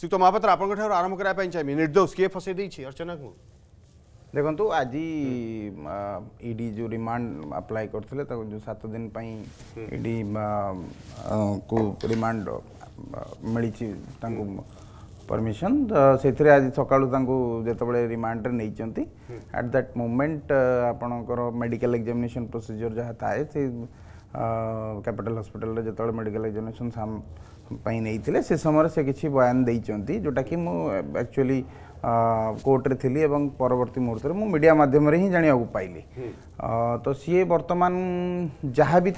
श्री महापात्र आप आरंभ कराया चाहिए निर्दोष किए फसई अर्चना को देखो तो आज इडी जो रिमांड अप्लाई करते तो जो सात दिन इडी को रिमांड मिली हम्म। परमिशन से आज सका जो रिमांड नहीं एट दैट मोमेंट आपणकर मेडिकल एग्जामिनेशन प्रोसीजर जहाँ थाए कैपिटल हस्पिटाल जो मेडिकल एक्जामेसन नहीं समय से किसी बयान देखते जोटा कि मुझे कोर्टे थी और परवर्त मुहूर्त में मीडिया मध्यम हिं जाना पाइली तो सीए बर्तमान जहाँ भी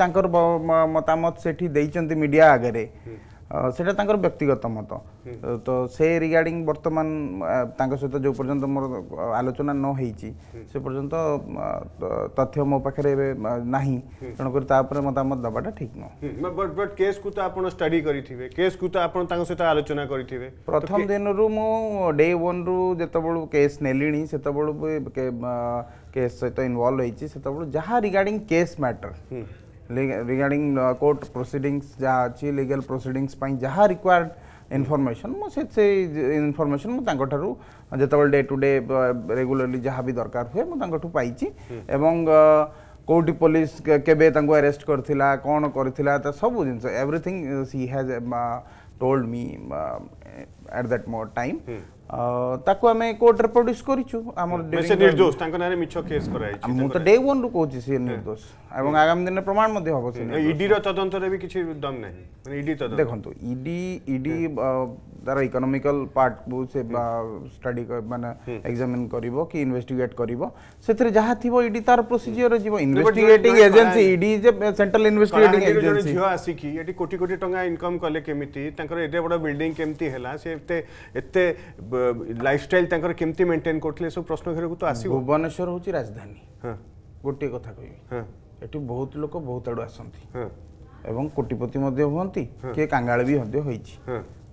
मतामत से मीडिया आगे সেটা তাঁর ব্যক্তিগত মত তো সে রিগার্ডিং বর্তমান তাঁর সহ যে পর্যন্ত মোর আলোচনা ন হয়েছি সে পর্যন্ত তথ্য মো পাখে এবে না তেমকি তাপরে মতামত দেওয়াটা ঠিক নট কেস কু তো আপনার স্টাডি করে কেস কু তো আপনার তাঁর সহ আলোচনা করে প্রথম দিনর মু ডে ওয়ান রু যেতবেল কেস নেলি সেতবেল কেস সহ ইনভলভ হয়েছি সেতবেল যা regarding case matter regarding court proceedings ଯାହା ଅଛି ଲିଗାଲ୍ ପ୍ରୋସିଡ଼ିଙ୍ଗସ୍ ପାଇଁ ଯାହା ରିକ୍ୱାର୍ଡ଼ ଇନଫର୍ମେସନ୍ ମୁଁ ସେ ସେଇ ଇନଫର୍ମେସନ୍ ମୁଁ ତାଙ୍କଠାରୁ ଯେତେବେଳେ ଡେ ଟୁ ଡେ ରେଗୁଲାରଲି ଯାହା ବି ଦରକାର ହୁଏ ମୁଁ ତାଙ୍କଠୁ ପାଇଛି ଏବଂ କୋଉଠି ପୋଲିସ କେବେ ତାଙ୍କୁ ଆରେଷ୍ଟ କରିଥିଲା କ'ଣ କରିଥିଲା ତା ସବୁ ଜିନିଷ everything she has told me at that ମୋ ଟାଇମ୍ ତାକୁ ଆମେ କୋର୍ଟରେ ପ୍ରୋଡ୍ୟୁସ୍ କରିଛୁ ଆମର ନିର୍ଦ୍ଦୋଷ ତାଙ୍କ ନାଁରେ ମିଛ କେସ୍ କରାଯାଇଛି ମୁଁ ତ ଡେ ୱାନ୍ରୁ କହୁଛି ସିଏ ନିର୍ଦ୍ଦୋଷ ଏବଂ ଆଗାମୀ ଦିନରେ ପ୍ରମାଣ ମଧ୍ୟ ହେବ ସେ ଇଡିର ତଦନ୍ତରେ ବି କିଛି ଦମ ନାହିଁ ଇଡି ଦେଖନ୍ତୁ ଇଡି ଇଡି ତାର ଇକୋନୋମିକାଲ ପାର୍ଟକୁ ସେ ଷ୍ଟଡି ମାନେ ଏକ୍ସାମିନ୍ କରିବ କି ଇନଭେଷ୍ଟିଗେଟ୍ କରିବ ସେଥିରେ ଯାହା ଥିବ ଇଡି ତାର ପ୍ରୋସିଜିଓରେ ଯିବ investigating agency ED is a central investigating agency ଝିଅ ଆସିକି ଏଠି କୋଟି କୋଟି ଟଙ୍କା ଇନକମ୍ କଲେ କେମିତି ତାଙ୍କର ଏତେ ବଡ଼ ବିଲ୍ଡିଂ କେମିତି ହେଲା ସେ ଏତେ ଏତେ ଲାଇଫଷ୍ଟାଇଲ ତାଙ୍କର କେମିତି ମେଣ୍ଟେନ୍ କରୁଥିଲେ ସବୁ ପ୍ରଶ୍ନ ଘେରକୁ ତ ଆସିବ ଭୁବନେଶ୍ୱର ହେଉଛି ରାଜଧାନୀ ହଁ ଗୋଟିଏ କଥା କହିବି ହଁ ଏଠି ବହୁତ ଲୋକ ବହୁତ ଆଡ଼ୁ ଆସନ୍ତି ହଁ ଏବଂ କୋଟିପତି ମଧ୍ୟ ହୁଅନ୍ତି କିଏ କାଙ୍ଗାଳ ବି ମଧ୍ୟ ହୋଇଛି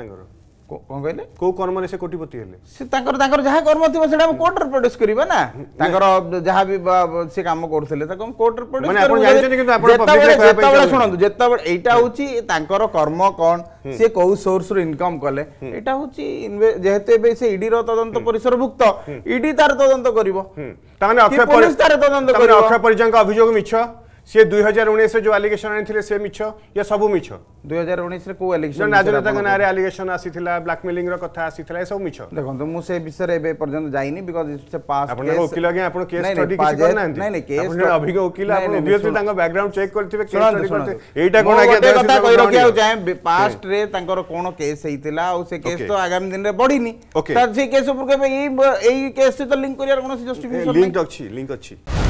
ତାଙ୍କର କ'ଣ କହିଲେ କେଉଁ କର୍ମରେ ସେ କୋଟିପତି ହେଲେ ସେ ତାଙ୍କର ତାଙ୍କର ଯାହା କର୍ମ ଥିବ ସେଇଟା ଆମେ କୋର୍ଟରେ ପ୍ରଡ୍ୟୁସ୍ କରିବା ନା ତାଙ୍କର ଯାହା ବି ସେ କାମ କରୁଥିଲେ ତାକୁ ଆମେ କୋର୍ଟରେ ଯେତେବେଳେ ଶୁଣନ୍ତୁ ଯେତେବେଳେ ଏଇଟା ହେଉଛି ତାଙ୍କର କର୍ମ କ'ଣ ସେ କୋଉ ସୋର୍ସରୁ ଇନକମ୍ କଲେ ଏଇଟା ହେଉଛି ଯେହେତୁ ଏବେ ସେ ଇଡିର ତଦନ୍ତ ପରିସରଭୁକ୍ତ ଇଡି ତାର ତଦନ୍ତ କରିବ ତାମାନେ ଅକ୍ଷୟ ପରିଚୟଙ୍କ ଅଭିଯୋଗ ମିଛ সে দুই হাজার উনিশে যে আলিগেসন আনিলে সে মিছ ইয়ে সবু মিছ দুই হাজার উনিশে কেউ আলিগেসন রাজনেতা নাঁরে আলিগেসন আসিলা ব্ল্যাকমেলিং র কথা আসিলা এসব মিছ দেখুন মু সে বিষয়ে এবে পর্যন্ত যাইনি বিকজ ইটস এ পাস আপনার উকিল আগে আপনার কেস স্টাডি কিছু করে না নাই নাই কেস আপনার অভিজ্ঞ উকিল আপনি নিশ্চয় তাঙ্গ ব্যাকগ্রাউন্ড চেক করতিবে কেস স্টাডি করতে এইটা কোন আগে কথা কই রাখি আউ যায় পাস্ট রে তাঙ্কর কোন কেস হেইতিলা আউ সে কেস তো আগামী দিন রে বড়িনি তার সেই কেস উপর কেবে এই এই কেস সে তো লিংক করিয়ার কোন জাস্টিফিকেশন লিংক আছে লিংক আছে